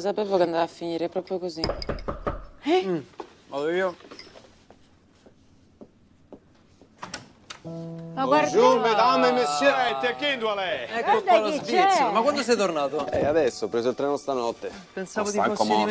Lo sapevo che andava a finire proprio così. Eh? Mm. Vado io. Ma guarda. Bonjour, madame, monsieur, eh, te chiedo a lei. Ecco qua lo svizzero. Ma quando sei tornato? Eh, adesso, ho preso il treno stanotte. Pensavo ah, di fossi